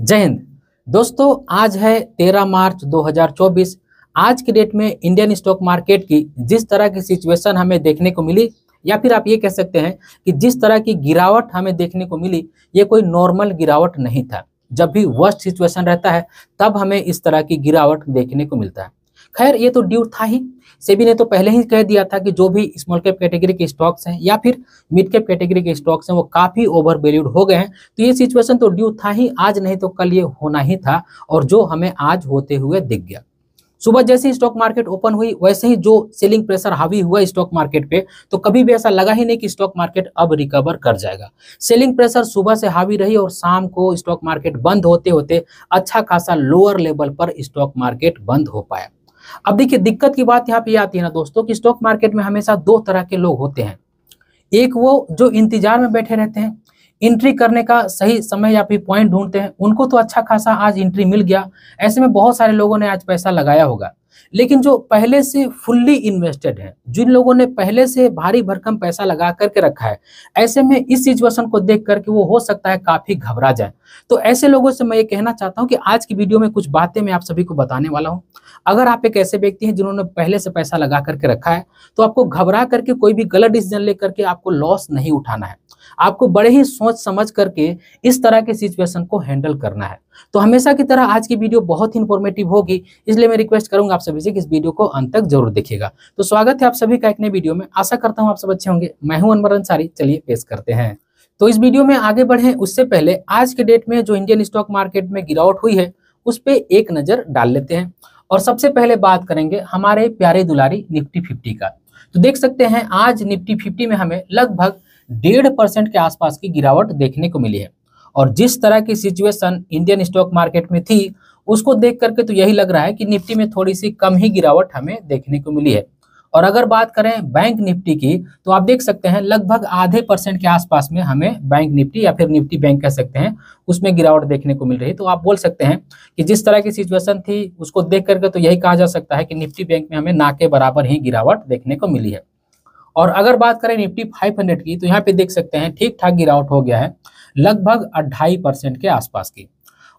जय हिंद दोस्तों आज है 13 मार्च 2024 आज की डेट में इंडियन स्टॉक मार्केट की जिस तरह की सिचुएशन हमें देखने को मिली या फिर आप ये कह सकते हैं कि जिस तरह की गिरावट हमें देखने को मिली ये कोई नॉर्मल गिरावट नहीं था जब भी वर्स्ट सिचुएशन रहता है तब हमें इस तरह की गिरावट देखने को मिलता है खैर ये तो ड्यू था ही सेबी ने तो पहले ही कह दिया था कि जो भी स्मॉल कैप कैटेगरी के स्टॉक्स हैं या फिर मिड कैप कैटेगरी के स्टॉक्स हैं वो काफ़ी ओवर वैल्यूड हो गए हैं तो ये सिचुएशन तो ड्यू था ही आज नहीं तो कल ये होना ही था और जो हमें आज होते हुए दिख गया सुबह जैसे ही स्टॉक मार्केट ओपन हुई वैसे ही जो सेलिंग प्रेशर हावी हुआ स्टॉक मार्केट पे तो कभी भी ऐसा लगा ही नहीं कि स्टॉक मार्केट अब रिकवर कर जाएगा सेलिंग प्रेशर सुबह से हावी रही और शाम को स्टॉक मार्केट बंद होते होते अच्छा खासा लोअर लेवल पर स्टॉक मार्केट बंद हो पाया अब देखिए दिक्कत की बात यहाँ पे आती है ना दोस्तों कि स्टॉक मार्केट में हमेशा दो तरह के लोग होते हैं एक वो जो इंतजार में बैठे रहते हैं एंट्री करने का सही समय या फिर पॉइंट ढूंढते हैं उनको तो अच्छा खासा आज एंट्री मिल गया ऐसे में बहुत सारे लोगों ने आज पैसा लगाया होगा लेकिन जो पहले से फुल्ली इन्वेस्टेड है जिन लोगों ने पहले से भारी भरकम पैसा लगा करके रखा है ऐसे में इस सिचुएशन को देख करके वो हो सकता है काफी घबरा जाए तो ऐसे लोगों से मैं ये कहना चाहता हूँ कि आज की वीडियो में कुछ बातें मैं आप सभी को बताने वाला हूँ अगर आप एक ऐसे व्यक्ति हैं जिन्होंने पहले से पैसा लगा करके रखा है तो आपको घबरा करके कोई भी गलत डिसीजन लेकर के आपको लॉस नहीं उठाना है आपको बड़े ही सोच समझ करके इस तरह के सिचुएशन को हैंडल करना है तो हमेशा की तरह आज की वीडियो बहुत ही इन्फॉर्मेटिव होगी इसलिए मैं रिक्वेस्ट करूंगा आप सभी से कि इस वीडियो को अंत तक जरूर देखिएगा तो स्वागत है आप सभी का एक नई वीडियो में आशा करता हूँ आप सब अच्छे होंगे मैं हूँ अनवर अंसारी चलिए पेश करते हैं तो इस वीडियो में आगे बढ़े उससे पहले आज के डेट में जो इंडियन स्टॉक मार्केट में गिरावट हुई है उस पर एक नज़र डाल लेते हैं और सबसे पहले बात करेंगे हमारे प्यारे दुलारी निफ्टी फिफ्टी का तो देख सकते हैं आज निफ्टी फिफ्टी में हमें लगभग डेढ़ परसेंट के आसपास की गिरावट देखने को मिली है और जिस तरह की सिचुएशन इंडियन स्टॉक मार्केट में थी उसको देख करके तो यही लग रहा है कि निफ्टी में थोड़ी सी कम ही गिरावट हमें देखने को मिली है और अगर बात करें बैंक निफ्टी की तो आप देख सकते हैं लगभग आधे परसेंट के आसपास में हमें बैंक निफ्टी या फिर निफ्टी बैंक कह सकते हैं उसमें गिरावट देखने को मिल रही है तो आप बोल सकते हैं कि जिस तरह की सिचुएशन थी उसको देख करके तो यही कहा जा सकता है कि निफ्टी बैंक में हमें ना के बराबर ही गिरावट देखने को मिली है और अगर बात करें निफ्टी 500 की तो यहाँ पे देख सकते हैं ठीक ठाक गिरावट हो गया है लगभग अट्ठाई परसेंट के आसपास की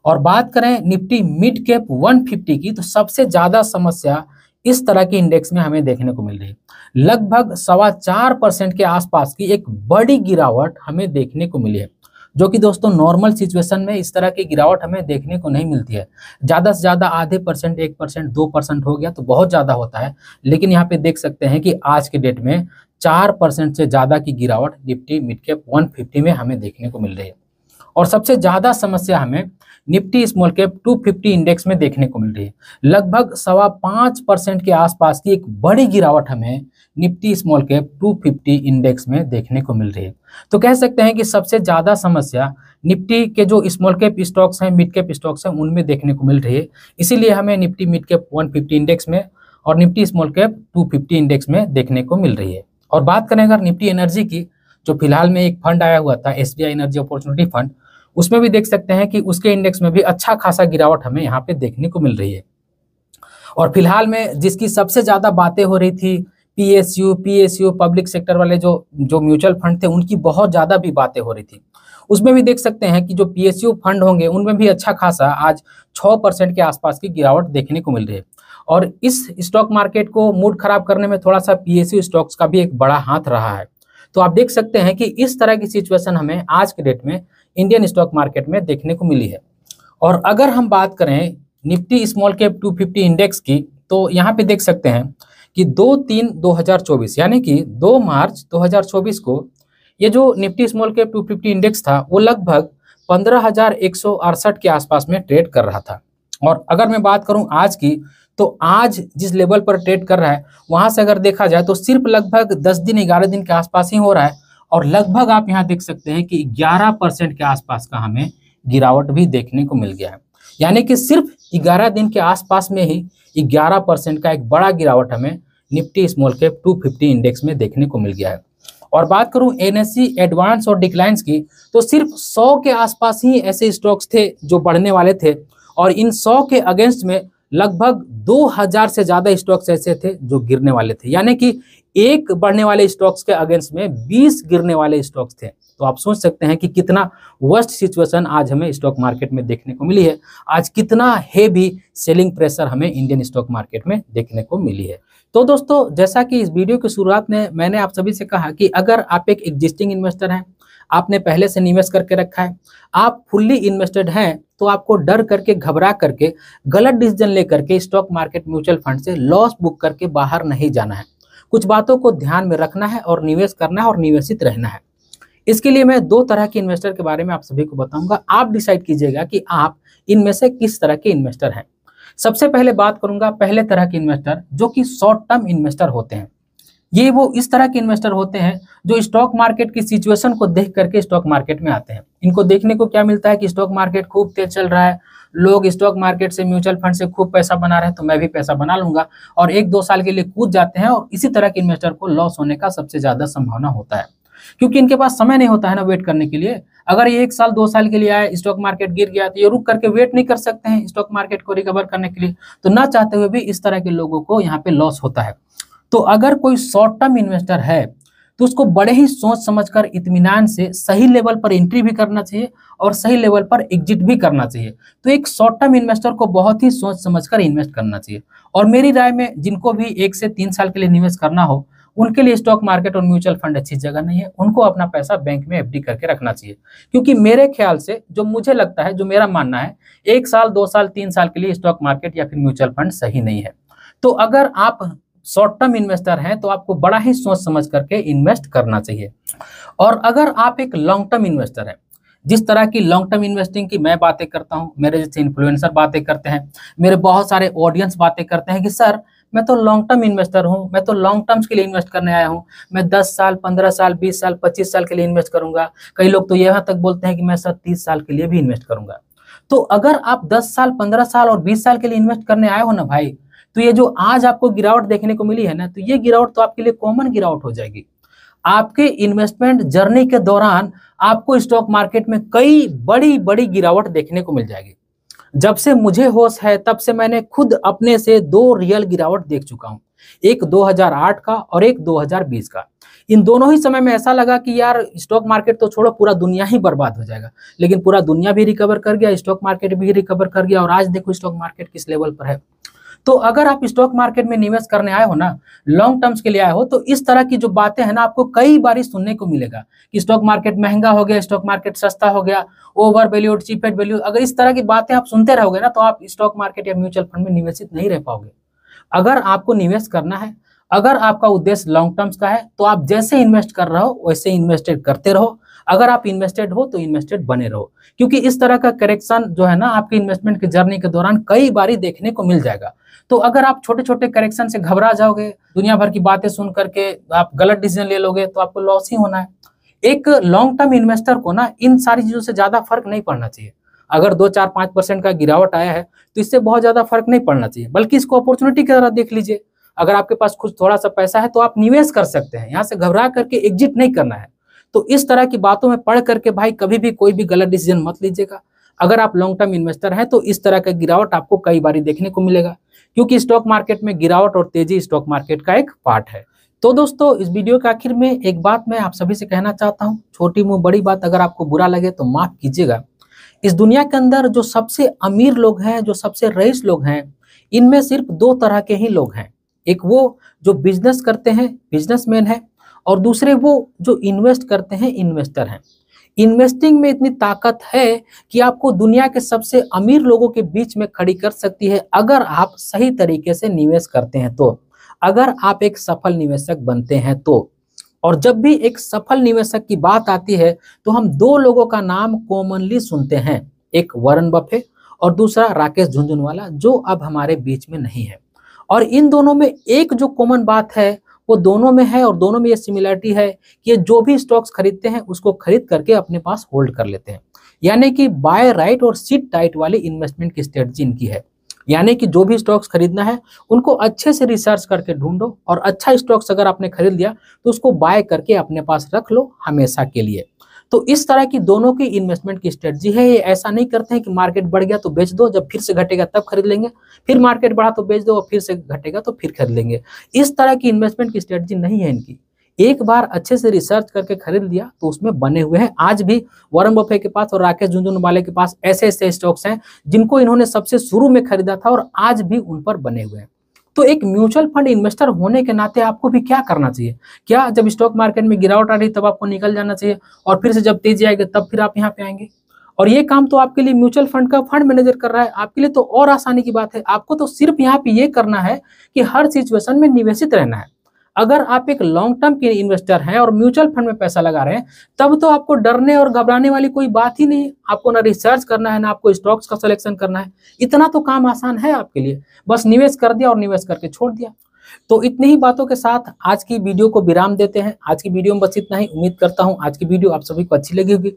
और बात करें निफ्टी मिड कैप 150 की तो सबसे ज़्यादा समस्या इस तरह के इंडेक्स में हमें देखने को मिल रही है लगभग सवा चार परसेंट के आसपास की एक बड़ी गिरावट हमें देखने को मिली है जो कि दोस्तों नॉर्मल सिचुएशन में इस तरह की गिरावट हमें देखने को नहीं मिलती है ज़्यादा से ज़्यादा आधे परसेंट एक परसेंट दो परसेंट हो गया तो बहुत ज़्यादा होता है लेकिन यहाँ पे देख सकते हैं कि आज के डेट में चार परसेंट से ज़्यादा की गिरावट Nifty mid cap one fifty में हमें देखने को मिल रही है और सबसे ज़्यादा समस्या हमें Nifty small cap two fifty index में देखने को मिल रही है लगभग सवा पाँच परसेंट के आसपास की एक बड़ी गिरावट हमें Nifty small cap fifty index में देखने को मिल रही है तो कह सकते हैं कि सबसे ज़्यादा समस्या निफ्टी के जो स्मॉल कैप स्टॉक्स हैं मिड कैप स्टॉक्स हैं उनमें देखने को मिल रही है इसीलिए हमें Nifty mid cap fifty index में और Nifty small cap fifty index में देखने को मिल रही है और बात करें अगर निफ्टी एनर्जी की जो फिलहाल में एक फंड आया हुआ था एस एनर्जी अपॉर्चुनिटी फंड उसमें भी देख सकते हैं कि उसके इंडेक्स में भी अच्छा खासा गिरावट हमें यहाँ पे देखने को मिल रही है और फिलहाल में जिसकी सबसे ज़्यादा बातें हो रही थी पीएसयू पीएसयू पब्लिक सेक्टर वाले जो जो म्यूचुअल फंड थे उनकी बहुत ज़्यादा भी बातें हो रही थी उसमें भी देख सकते हैं कि जो पीएसयू फंड होंगे उनमें भी अच्छा खासा आज छह परसेंट के आसपास की गिरावट देखने को मिल रही है और इस स्टॉक मार्केट को मूड खराब करने में थोड़ा सा पीएसयू स्टॉक्स का भी एक बड़ा हाथ रहा है तो आप देख सकते हैं कि इस तरह की सिचुएशन हमें आज के डेट में इंडियन स्टॉक मार्केट में देखने को मिली है और अगर हम बात करें Nifty small cap fifty index की तो यहाँ पे देख सकते हैं कि दो तीन 2024 यानी कि 2 मार्च 2024 को ये जो निफ्टी स्मॉल कैप 250 इंडेक्स था वो लगभग पंद्रह के आसपास में ट्रेड कर रहा था और अगर मैं बात करूं आज की तो आज जिस लेवल पर ट्रेड कर रहा है वहां से अगर देखा जाए तो सिर्फ लगभग दस दिन ग्यारह दिन के आसपास ही हो रहा है और लगभग आप यहाँ देख सकते हैं कि ग्यारह परसेंट के आसपास का हमें गिरावट भी देखने को मिल गया है यानी कि सिर्फ ग्यारह दिन के आसपास में ही ग्यारह परसेंट का एक बड़ा गिरावट हमें निफ्टी स्मॉल कैप 250 इंडेक्स में देखने को मिल गया है और बात करूं एनएससी एडवांस और डिक्लाइंस की तो सिर्फ 100 के आसपास ही ऐसे स्टॉक्स थे जो बढ़ने वाले थे और इन 100 के अगेंस्ट में लगभग 2000 से ज़्यादा स्टॉक्स ऐसे थे जो गिरने वाले थे यानी कि एक बढ़ने वाले स्टॉक्स के अगेंस्ट में 20 गिरने वाले स्टॉक्स थे तो आप सोच सकते हैं कि कितना वर्स्ट सिचुएशन आज हमें स्टॉक मार्केट में देखने को मिली है आज कितना हेवी सेलिंग प्रेशर हमें इंडियन स्टॉक मार्केट में देखने को मिली है तो दोस्तों जैसा कि इस वीडियो की शुरुआत में मैंने आप सभी से कहा कि अगर आप एक एग्जिस्टिंग इन्वेस्टर हैं आपने पहले से निवेश करके रखा है आप फुल्ली इन्वेस्टेड हैं तो आपको डर करके घबरा करके गलत डिसीजन लेकर के स्टॉक मार्केट म्यूचुअल फंड से लॉस बुक करके बाहर नहीं जाना है कुछ बातों को ध्यान में रखना है और निवेश करना है और निवेशित रहना है इसके लिए मैं दो तरह के इन्वेस्टर के बारे में आप सभी को बताऊंगा आप डिसाइड कीजिएगा कि आप इनमें से किस तरह के इन्वेस्टर हैं सबसे पहले बात करूंगा पहले तरह के इन्वेस्टर जो कि शॉर्ट टर्म इन्वेस्टर होते हैं ये वो इस तरह के इन्वेस्टर होते हैं जो स्टॉक मार्केट की सिचुएशन को देख करके स्टॉक मार्केट में आते हैं इनको देखने को क्या मिलता है कि स्टॉक मार्केट खूब तेज चल रहा है लोग स्टॉक मार्केट से म्यूचुअल फंड से खूब पैसा बना रहे हैं तो मैं भी पैसा बना लूंगा और एक दो साल के लिए कूद जाते हैं और इसी तरह के इन्वेस्टर को लॉस होने का सबसे ज़्यादा संभावना होता है क्योंकि इनके पास समय नहीं होता है ना वेट करने के लिए अगर ये एक साल दो साल के लिए आए स्टॉक मार्केट गिर गया तो ये रुक करके वेट नहीं कर सकते हैं स्टॉक मार्केट को रिकवर करने के लिए तो ना चाहते हुए भी इस तरह के लोगों को यहाँ पे लॉस होता है तो अगर कोई शॉर्ट टर्म इन्वेस्टर है तो उसको बड़े ही सोच समझ कर इतमान से सही लेवल पर एंट्री भी करना चाहिए और सही लेवल पर एग्जिट भी करना चाहिए तो एक शॉर्ट टर्म इन्वेस्टर को बहुत ही सोच समझ इन्वेस्ट करना चाहिए और मेरी राय में जिनको भी एक से तीन साल के लिए निवेश करना हो उनके लिए स्टॉक मार्केट और म्यूचुअल फंड अच्छी जगह नहीं है उनको अपना पैसा बैंक में एफडी करके रखना चाहिए क्योंकि मेरे ख्याल से जो मुझे लगता है जो मेरा मानना है एक साल दो साल तीन साल के लिए स्टॉक मार्केट या फिर म्यूचुअल फंड सही नहीं है तो अगर आप शॉर्ट टर्म इन्वेस्टर हैं तो आपको बड़ा ही सोच समझ करके इन्वेस्ट करना चाहिए और अगर आप एक लॉन्ग टर्म इन्वेस्टर हैं जिस तरह की लॉन्ग टर्म इन्वेस्टिंग की मैं बातें करता हूँ मेरे जैसे इन्फ्लुएंसर बातें करते हैं मेरे बहुत सारे ऑडियंस बातें करते हैं कि सर मैं तो लॉन्ग टर्म इन्वेस्टर हूँ मैं तो लॉन्ग टर्म्स के लिए इन्वेस्ट करने आया हूँ मैं दस साल पंद्रह साल बीस साल पच्चीस साल के लिए इन्वेस्ट करूंगा कई लोग तो यहाँ तक बोलते हैं कि मैं सर तीस साल के लिए भी इन्वेस्ट करूंगा तो अगर आप दस साल पंद्रह साल और बीस साल के लिए इन्वेस्ट करने आए हो ना भाई तो ये जो आज आपको गिरावट देखने को मिली है ना तो ये गिरावट तो आपके लिए कॉमन गिरावट हो जाएगी आपके इन्वेस्टमेंट जर्नी के दौरान आपको स्टॉक मार्केट में कई बड़ी बड़ी गिरावट देखने को मिल जाएगी जब से मुझे होश है तब से मैंने खुद अपने से दो रियल गिरावट देख चुका हूँ एक 2008 का और एक 2020 का इन दोनों ही समय में ऐसा लगा कि यार स्टॉक मार्केट तो छोड़ो पूरा दुनिया ही बर्बाद हो जाएगा लेकिन पूरा दुनिया भी रिकवर कर गया स्टॉक मार्केट भी रिकवर कर गया और आज देखो स्टॉक मार्केट किस लेवल पर है तो अगर आप स्टॉक मार्केट में निवेश करने आए हो ना लॉन्ग टर्म्स के लिए आए हो तो इस तरह की जो बातें हैं ना आपको कई बार सुनने को मिलेगा कि स्टॉक मार्केट महंगा हो गया स्टॉक मार्केट सस्ता हो गया ओवर वैल्यूड चीपेड वैल्यू अगर इस तरह की बातें आप सुनते रहोगे ना तो आप स्टॉक मार्केट या म्यूचुअल फंड में निवेशित नहीं रह पाओगे अगर आपको निवेश करना है अगर आपका उद्देश्य लॉन्ग टर्म्स का है तो आप जैसे इन्वेस्ट कर रहे हो वैसे इन्वेस्टेड करते रहो अगर आप इन्वेस्टेड हो तो इन्वेस्टेड बने रहो क्योंकि इस तरह का करेक्शन जो है ना आपके इन्वेस्टमेंट की जर्नी के दौरान कई बार देखने को मिल जाएगा तो अगर आप छोटे छोटे करेक्शन से घबरा जाओगे दुनिया भर की बातें सुन करके आप गलत डिसीजन ले लोगे तो आपको लॉस ही होना है एक लॉन्ग टर्म इन्वेस्टर को ना इन सारी चीजों से ज्यादा फर्क नहीं पड़ना चाहिए अगर दो चार पांच परसेंट का गिरावट आया है तो इससे बहुत ज्यादा फर्क नहीं पड़ना चाहिए बल्कि इसको अपॉर्चुनिटी की तरह देख लीजिए अगर आपके पास कुछ थोड़ा सा पैसा है तो आप निवेश कर सकते हैं यहाँ से घबरा करके एग्जिट नहीं करना है तो इस तरह की बातों में पढ़ करके भाई कभी भी कोई भी गलत डिसीजन मत लीजिएगा अगर आप लॉन्ग टर्म इन्वेस्टर हैं तो इस तरह का गिरावट आपको कई बार देखने को मिलेगा क्योंकि स्टॉक मार्केट में गिरावट और तेजी स्टॉक मार्केट का एक पार्ट है तो दोस्तों इस वीडियो के आखिर में एक बात मैं आप सभी से कहना चाहता हूँ छोटी मुंह बड़ी बात अगर आपको बुरा लगे तो माफ कीजिएगा इस दुनिया के अंदर जो सबसे अमीर लोग हैं जो सबसे रईस लोग हैं इनमें सिर्फ दो तरह के ही लोग हैं एक वो जो बिजनेस करते हैं बिजनेसमैन है और दूसरे वो जो इन्वेस्ट करते हैं इन्वेस्टर हैं इन्वेस्टिंग में इतनी ताकत है कि आपको दुनिया के सबसे अमीर लोगों के बीच में खड़ी कर सकती है अगर आप सही तरीके से निवेश करते हैं तो अगर आप एक सफल निवेशक बनते हैं तो और जब भी एक सफल निवेशक की बात आती है तो हम दो लोगों का नाम कॉमनली सुनते हैं एक वरन बफे और दूसरा राकेश झुंझुनवाला जो अब हमारे बीच में नहीं है और इन दोनों में एक जो कॉमन बात है वो दोनों में है और दोनों में ये सिमिलरिटी है कि जो भी स्टॉक्स खरीदते हैं उसको खरीद करके अपने पास होल्ड कर लेते हैं यानी कि बाय राइट और सीट टाइट वाली इन्वेस्टमेंट की स्ट्रेटजी इनकी है यानी कि जो भी स्टॉक्स खरीदना है उनको अच्छे से रिसर्च करके ढूंढो और अच्छा स्टॉक्स अगर आपने खरीद लिया तो उसको बाय करके अपने पास रख लो हमेशा के लिए तो इस तरह की दोनों की इन्वेस्टमेंट की स्ट्रेटजी है ये ऐसा नहीं करते हैं कि मार्केट बढ़ गया तो बेच दो जब फिर से घटेगा तब खरीद लेंगे फिर मार्केट बढ़ा तो बेच दो और फिर से घटेगा तो फिर खरीद लेंगे इस तरह की इन्वेस्टमेंट की स्ट्रेटजी नहीं है इनकी एक बार अच्छे से रिसर्च करके खरीद लिया तो उसमें बने हुए हैं आज भी वरम बफे के पास और राकेश झुंझुन वाले के पास ऐसे ऐसे स्टॉक्स हैं जिनको इन्होंने सबसे शुरू में खरीदा था और आज भी उन पर बने हुए हैं तो एक म्यूचुअल फंड इन्वेस्टर होने के नाते आपको भी क्या करना चाहिए क्या जब स्टॉक मार्केट में गिरावट आ रही तब आपको निकल जाना चाहिए और फिर से जब तेजी आएगी तब फिर आप यहाँ पे आएंगे और ये काम तो आपके लिए म्यूचुअल फंड का फंड मैनेजर कर रहा है आपके लिए तो और आसानी की बात है आपको तो सिर्फ यहाँ पे ये करना है कि हर सिचुएशन में निवेशित रहना है अगर आप एक लॉन्ग टर्म के इन्वेस्टर हैं और म्यूचुअल फंड में पैसा लगा रहे हैं तब तो आपको डरने और घबराने वाली कोई बात ही नहीं आपको ना रिसर्च करना है ना आपको स्टॉक्स का सिलेक्शन करना है इतना तो काम आसान है आपके लिए बस निवेश कर दिया और निवेश करके छोड़ दिया तो इतनी ही बातों के साथ आज की वीडियो को विराम देते हैं आज की वीडियो में बस इतना ही उम्मीद करता हूँ आज की वीडियो आप सभी को अच्छी लगी होगी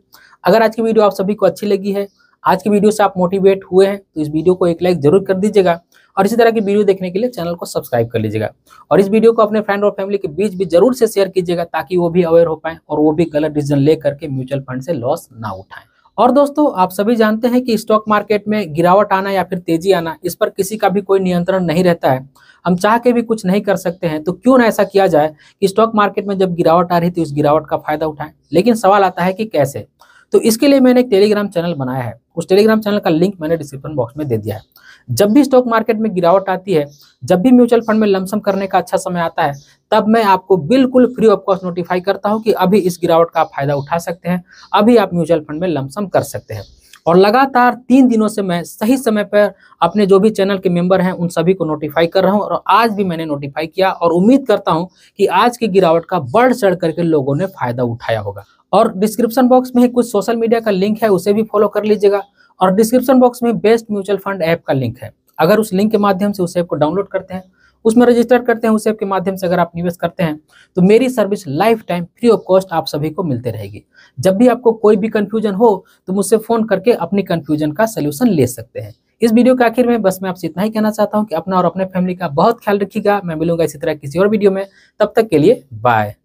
अगर आज की वीडियो आप सभी को अच्छी लगी है आज की वीडियो से आप मोटिवेट हुए हैं तो इस वीडियो को एक लाइक जरूर कर दीजिएगा और इसी तरह की वीडियो देखने के लिए चैनल को सब्सक्राइब कर लीजिएगा और इस वीडियो को अपने फ्रेंड और फैमिली के बीच भी जरूर से शेयर कीजिएगा ताकि वो भी अवेयर हो पाए और वो भी गलत डिसीजन ले करके म्यूचुअल फंड से लॉस ना उठाएं और दोस्तों आप सभी जानते हैं कि स्टॉक मार्केट में गिरावट आना या फिर तेजी आना इस पर किसी का भी कोई नियंत्रण नहीं रहता है हम चाह के भी कुछ नहीं कर सकते हैं तो क्यों ना ऐसा किया जाए कि स्टॉक मार्केट में जब गिरावट आ रही थी उस गिरावट का फायदा उठाएं लेकिन सवाल आता है कि कैसे तो इसके लिए मैंने एक टेलीग्राम चैनल बनाया है उस टेलीग्राम चैनल का लिंक मैंने डिस्क्रिप्शन बॉक्स में दे दिया है जब भी स्टॉक मार्केट में गिरावट आती है जब भी म्यूचुअल फंड में लमसम करने का अच्छा समय आता है तब मैं आपको बिल्कुल फ्री ऑफ कॉस्ट नोटिफाई करता हूँ कि अभी इस गिरावट का फायदा उठा सकते हैं अभी आप म्यूचुअल फंड में लमसम कर सकते हैं और लगातार तीन दिनों से मैं सही समय पर अपने जो भी चैनल के मेंबर हैं उन सभी को नोटिफाई कर रहा हूं और आज भी मैंने नोटिफाई किया और उम्मीद करता हूं कि आज की गिरावट का बढ़ चढ़ करके लोगों ने फायदा उठाया होगा और डिस्क्रिप्शन बॉक्स में कुछ सोशल मीडिया का लिंक है उसे भी फॉलो कर लीजिएगा और डिस्क्रिप्शन बॉक्स में बेस्ट म्यूचुअल फंड ऐप का लिंक है अगर उस लिंक के माध्यम से उस ऐप को डाउनलोड करते हैं उसमें रजिस्टर करते हैं उस ऐप के माध्यम से अगर आप निवेश करते हैं तो मेरी service lifetime free of cost आप सभी को मिलते रहेगी जब भी आपको कोई भी कन्फ्यूजन हो तो मुझसे फ़ोन करके अपनी कन्फ्यूजन का सोल्यूशन ले सकते हैं इस वीडियो के आखिर में बस मैं आपसे इतना ही कहना चाहता हूँ कि अपना और अपने फैमिली का बहुत ख्याल रखिएगा मैं मिलूंगा इसी तरह किसी और वीडियो में तब तक के लिए बाय